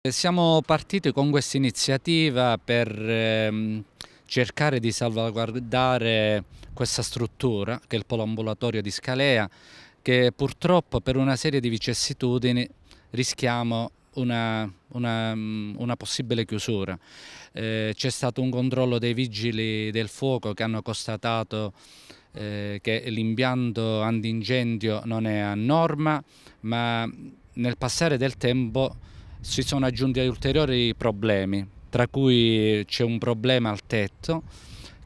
Eh, siamo partiti con questa iniziativa per ehm, cercare di salvaguardare questa struttura che è il polo ambulatorio di Scalea che purtroppo per una serie di vicissitudini rischiamo una, una, mm, una possibile chiusura. Eh, C'è stato un controllo dei vigili del fuoco che hanno constatato eh, che l'impianto antincendio non è a norma ma nel passare del tempo si sono aggiunti ulteriori problemi, tra cui c'è un problema al tetto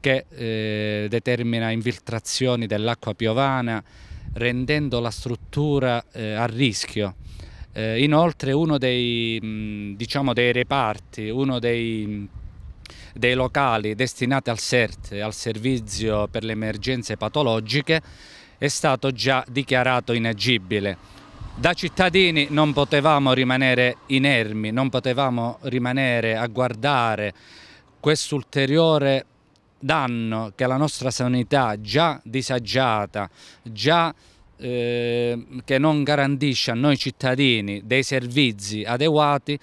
che eh, determina infiltrazioni dell'acqua piovana rendendo la struttura eh, a rischio. Eh, inoltre uno dei, mm, diciamo dei, reparti, uno dei, dei locali destinati al CERT, al servizio per le emergenze patologiche, è stato già dichiarato inagibile da cittadini non potevamo rimanere inermi, non potevamo rimanere a guardare questo ulteriore danno che la nostra sanità già disagiata, già eh, che non garantisce a noi cittadini dei servizi adeguati,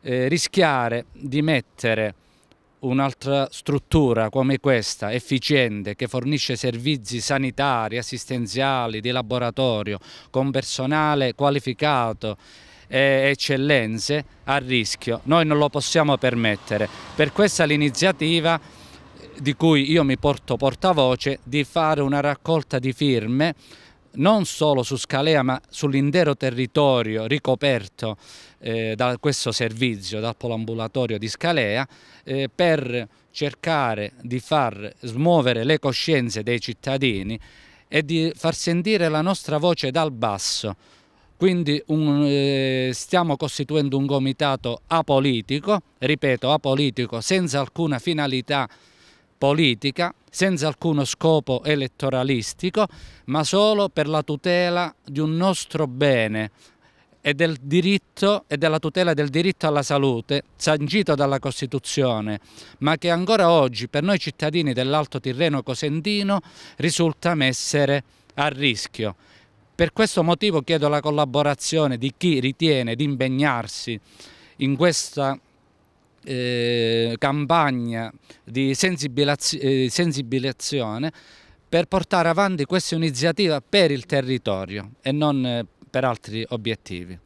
eh, rischiare di mettere un'altra struttura come questa, efficiente, che fornisce servizi sanitari, assistenziali, di laboratorio, con personale qualificato e eccellenze, a rischio. Noi non lo possiamo permettere. Per questa l'iniziativa di cui io mi porto portavoce, di fare una raccolta di firme non solo su Scalea ma sull'intero territorio ricoperto eh, da questo servizio, dal polo di Scalea, eh, per cercare di far smuovere le coscienze dei cittadini e di far sentire la nostra voce dal basso. Quindi un, eh, stiamo costituendo un comitato apolitico, ripeto apolitico, senza alcuna finalità politica senza alcuno scopo elettoralistico, ma solo per la tutela di un nostro bene e del diritto e della tutela del diritto alla salute sancito dalla Costituzione, ma che ancora oggi per noi cittadini dell'Alto Tirreno Cosentino risulta essere a rischio. Per questo motivo chiedo la collaborazione di chi ritiene di impegnarsi in questa eh, campagna di sensibilizzazione, eh, sensibilizzazione per portare avanti questa iniziativa per il territorio e non eh, per altri obiettivi.